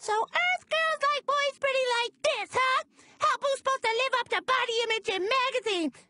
So us girls like boys pretty like this, huh? How we supposed to live up to body image in magazines?